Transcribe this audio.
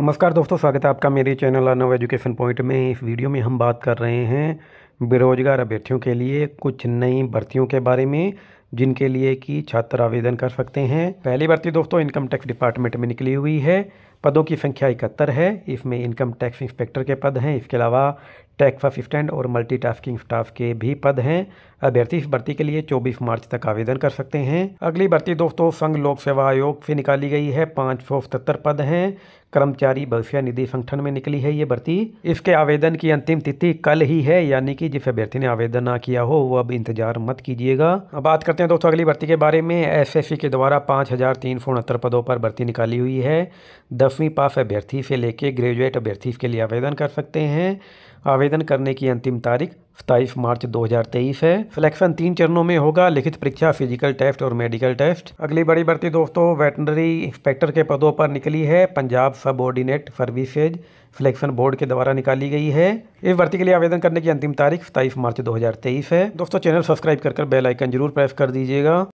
नमस्कार दोस्तों स्वागत है आपका मेरे चैनल अनव एजुकेशन पॉइंट में इस वीडियो में हम बात कर रहे हैं बेरोजगार अभ्यर्थियों के लिए कुछ नई भर्तियों के बारे में जिनके लिए कि छात्र आवेदन कर सकते हैं पहली भर्ती दोस्तों इनकम टैक्स डिपार्टमेंट में निकली हुई है पदों की संख्या इकहत्तर है इसमें इनकम टैक्स इंस्पेक्टर के पद हैं इसके अलावा टैक्स असिस्टेंट और मल्टीटास्किंग स्टाफ के भी पद हैं अभ्यर्थी इस भर्ती के लिए 24 मार्च तक आवेदन कर सकते हैं अगली भर्ती दोस्तों संघ लोक सेवा आयोग से निकाली गई है पाँच सौ सतहत्तर पद हैं कर्मचारी भविष्य निधि संगठन में निकली है ये भर्ती इसके आवेदन की अंतिम तिथि कल ही है यानी कि जिस अभ्यर्थी ने आवेदन ना किया हो वो अब इंतजार मत कीजिएगा बात करते करते हैं दोस्तों अगली भर्ती के बारे में एसएससी के द्वारा पाँच हज़ार तीन सौ उनहत्तर पदों पर भर्ती निकाली हुई है दसवीं पास अभ्यर्थी से लेकर ग्रेजुएट अभ्यर्थी के लिए आवेदन कर सकते हैं आवेदन करने की अंतिम तारीख सताईस मार्च 2023 है सिलेक्शन तीन चरणों में होगा लिखित परीक्षा फिजिकल टेस्ट और मेडिकल टेस्ट अगली बड़ी भर्ती दोस्तों वेटनरी इंस्पेक्टर के पदों पर निकली है पंजाब सब ऑर्डिनेट सर्विसेज सिलेक्शन बोर्ड के द्वारा निकाली गई है इस भर्ती के लिए आवेदन करने की अंतिम तारीख सत्ताईस मार्च दो है दोस्तों चैनल सब्सक्राइब कर बेलाइकन जरूर प्रेस कर दीजिएगा